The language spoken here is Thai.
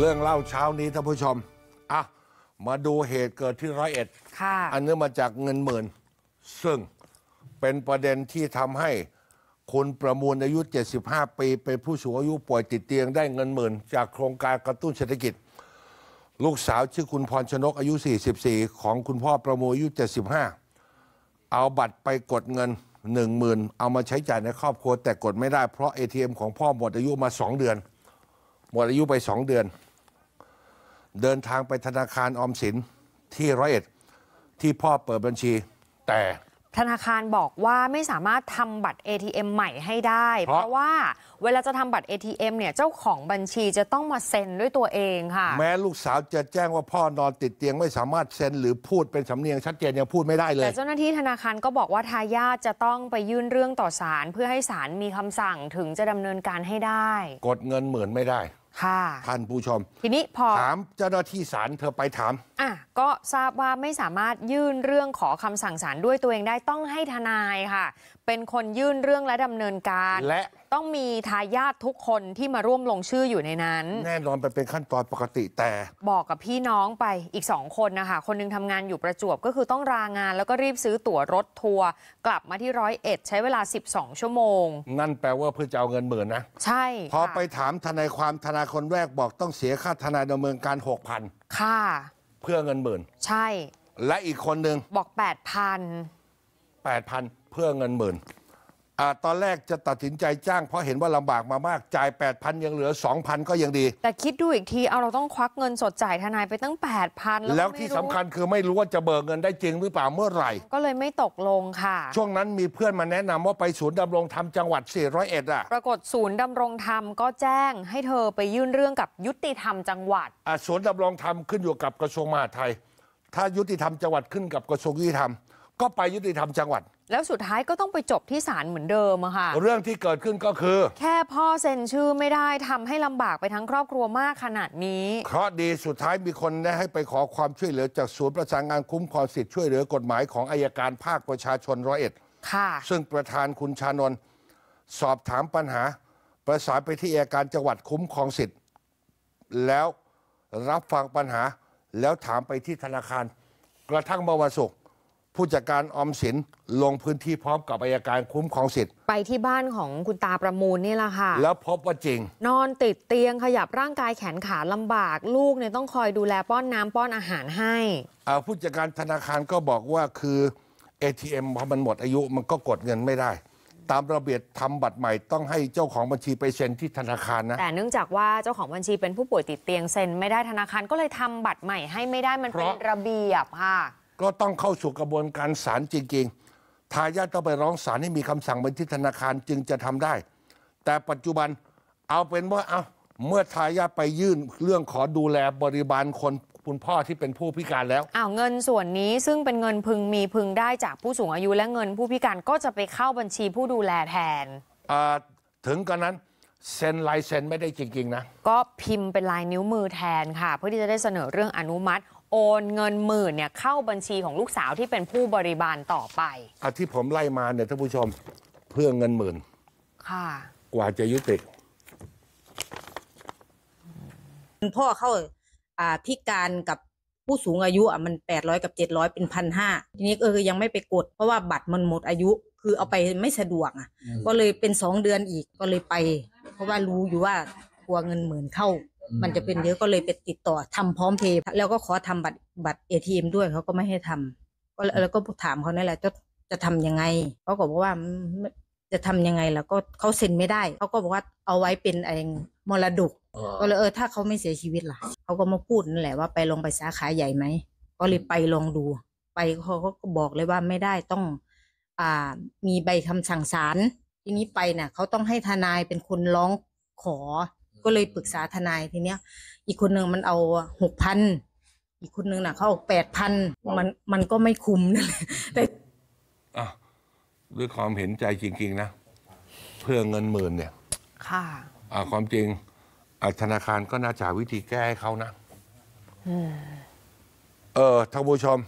เรื่องเล่าเช้านี้ท่านผู้ชม อ่ะ มาดูเหตุเกิดที่ร้อยเอ็ดอันเนื่องมาจากเงินหมื่น ซึ่งเป็นประเด็นที่ทำให้คุณประมูลอายุ75 ปีเป็นผู้สูงอายุป่วยติดเตียงได้เงินหมื่นจากโครงการกระตุ้นเศรษฐกิจ ลูกสาวชื่อคุณพรชนกอายุ 44 ของคุณพ่อประมูลอายุ75 เอาบัตรไปกดเงิน 1 0,000 เอามาใช้จ่ายในครอบครัว แต่กดไม่ได้เพราะ ATM ของพ่อหมดอายุมา2เดือนหมดอายุไปสองเดือน เดินทางไปธนาคารออมสินที่ร้อยเอ็ดที่พ่อเปิดบัญชี แต่ธนาคารบอกว่าไม่สามารถทำบัตร ATM ใหม่ให้ได้ เพราะว่าเวลาจะทำบัตร ATM เนี่ยเจ้าของบัญชีจะต้องมาเซ็นด้วยตัวเองค่ะแม้ลูกสาวจะแจ้งว่าพ่อนอนติดเตียงไม่สามารถเซ็นหรือพูดเป็นสำเนียงชัดเจนยังพูดไม่ได้เลย แต่เจ้าหน้าที่ธนาคารก็บอกว่าทายาทจะต้องไปยื่นเรื่องต่อศาลเพื่อให้ศาลมีคำสั่งถึงจะดำเนินการให้ได้กดเงินหมื่นไม่ได้ค่ะท่านผู้ชม ทีนี้พอถามเจ้าหน้าที่ศาลเธอไปถามอ่ะก็ทราบว่าไม่สามารถยื่นเรื่องขอคำสั่งศาลด้วยตัวเองได้ต้องให้ทนายค่ะเป็นคนยื่นเรื่องและดำเนินการ และต้องมีทายาททุกคนที่มาร่วมลงชื่ออยู่ในนั้น แน่นอนไปนเป็นขั้นตอนปกติแต่ บอกกับพี่น้องไปอีกสองคนนะคะ คนหนึงทำงานอยู่ประจวบก็คือต้องรางานแล้วก็รีบซื้อตั๋วรถทัวร์กลับมาที่ร้อยเอ็ดใช้เวลา 12 ชั่วโมง นั่นแปลว่าเพื่อจะเอาเงินหมื่นนะ ใช่พอไปถามทนายความทนายคนแรกบอกต้องเสียค่าทนายดำเนินการหกพันค่ะเพื่อเงินหมื่นใช่ และอีกคนหนึ่งบอก 8,000แปดพันเพื่อเงินหมื่นอตอนแรกจะตัดสินใจจ้างเพราะเห็นว่าลำบากมามาก จ่าย 8 0 0นยังเหลือ 2,000 ก็ยังดี แต่คิดดูอีกที เอาเราต้องควักเงินสดจ่ายทนายไปตั้ง 8,000 แล้วแล้วที่สำคัญคือไม่รู้ว่าจะเบิกเงินได้จริงหรือเปล่าเมื่อไหร่ ก็เลยไม่ตกลงค่ะ ช่วงนั้นมีเพื่อนมาแนะนำว่าไปศูนย์ดำรงธรรมจังหวัด 401อ่ะปรากฏศูนย์ดำรงธรรมก็แจ้งให้เธอไปยื่นเรื่องกับยุติธรรมจังหวัด ศูนย์ดำรงธรรมขึ้นอยู่กับกระทรวงมหาดไทย ถ้ายุติธรรมจังหวัดขึ้นกับกระทรวงยุติธรรมก็ไปยุติธรรมจังหวัด แล้วสุดท้ายก็ต้องไปจบที่ศาลเหมือนเดิมอะค่ะเรื่องที่เกิดขึ้นก็คือ แค่พ่อเซ็นชื่อไม่ได้ทำให้ลำบากไปทั้งครอบครัวมากขนาดนี้เพราะดีสุดท้ายมีคนได้ให้ไปขอความช่วยเหลือจากศูนย์ประสานงานคุ้มครองสิทธิ์ ช่วยเหลือกฎหมายของอายการภาคประชาชนร้อยเอ็ดค่ะซึ่งประธานคุณชานนสอบถามปัญหาประสานไปที่อายการจังหวัดคุ้มครองสิทธิ์แล้วรับฟังปัญหาแล้วถามไปที่ธนาคาร กระทั่งเมื่อวันศุกร์ผู้จัดการออมสินลงพื้นที่พร้อมกับอายการคุ้มครองสิทธิ์ ไปที่บ้านของคุณตาประมูลนี่แหละค่ะ แล้วพบว่าจริง นอนติดเตียงขยับร่างกายแขนขาลำบากลูกเนี่ยต้องคอยดูแลป้อนน้ำป้อนอาหารให้ผู้จัดการธนาคารก็บอกว่าคือ ATM พอมันหมดอายุมันก็กดเงินไม่ได้ ตามระเบียบทำบัตรใหม่ต้องให้เจ้าของบัญชีไปเซ็นที่ธนาคารนะแต่เนื่องจากว่าเจ้าของบัญชีเป็นผู้ป่วยติดเตียงเซ็น ไม่ได้ธนาคารก็เลยทำบัตรใหม่ให้ไม่ได้มันเป็นระเบียบค่ะก็ต้องเข้าสู่กระบวนการศาลจริงๆ ทายาทต้องไปร้องศาลให้มีคำสั่งไปที่ธนาคารจึงจะทำได้ แต่ปัจจุบันเอาเป็นว่า เอาเมื่อทายาทไปยื่นเรื่องขอดูแลบริบาลคนคุณพ่อที่เป็นผู้พิการแล้วอ้าวเงินส่วนนี้ซึ่งเป็นเงินพึงมีพึงได้ จากผู้สูงอายุและเงินผู้พิการก็จะไปเข้าบัญชีผู้ดูแลแทน ถึงกันนั้นเซ็นลายเซ็นไม่ได้จริงๆนะ ก็พิมพ์เป็นลายนิ้วมือแทนค่ะเพื่อที่จะได้เสนอเรื่องอนุมัติโอนเงินหมื่นเนี่ยเข้าบัญชีของลูกสาวที่เป็นผู้บริบาลต่อไปอะที่ผมไล่มาเนี่ยท่านผู้ชมเพื่อเงินหมื่นค่ะ กว่าจะยุติพ่อเข้าอ่าพิการกับผู้สูงอายุอ่ะมันแปดร้อยกับเจ็ดร้อยเป็นพันห้าทีนี้เออยังไม่ไปกดเพราะว่าบัตรมันหมดอายุคือเอาไปไม่สะดวกอ่ะก็เลยเป็นสองเดือนอีกก็เลยไป เพราะว่ารู้อยู่ว่ากลัวเงินหมื่นเข้ามันจะเป็นเยอะก็เลยไปติดต่อทำพร้อมเพย์แล้วก็ขอทำบัตรบัตรเอทีเอ็มด้วยเขาก็ไม่ให้ทำก็แล้วก็ถามเขาเนี่ยแหละจะจะทำยังไงเขาก็บอกว่าจะทำยังไงแล้ว ก็เขาเซ็นไม่ได้เขาก็บอกว่าเอาไว้เป็นเองมรดกก็เลยเออถ้าเขาไม่เสียชีวิตล่ะเขาก็มาพูดนั่นแหละว่าไปลงไปสาขาใหญ่ไหมก็เลยไปลองดู ไปเขาก็บอกเลยว่าไม่ได้ต้องอ่ามีใบคำสั่งศาลทีนี้ไปนี่ะเขาต้องให้ทนายเป็นคนร้องขอก็เลยปรึกษาทนายทีเนี้ย อีกคนหนึ่งมันเอาหกพันอีกคนหนึ่งน่ะเขาเอาแปดพันมัน มันก็ไม่คุ้มนั่นแหละแต่ด้วยความเห็นใจจริง ๆ นะ เพื่อเงินหมื่นเนี่ยค่ะอ่าความจริงอธนาคารก็น่าจะวิธีแก้ให้เขานะ เออท่านผู้ชม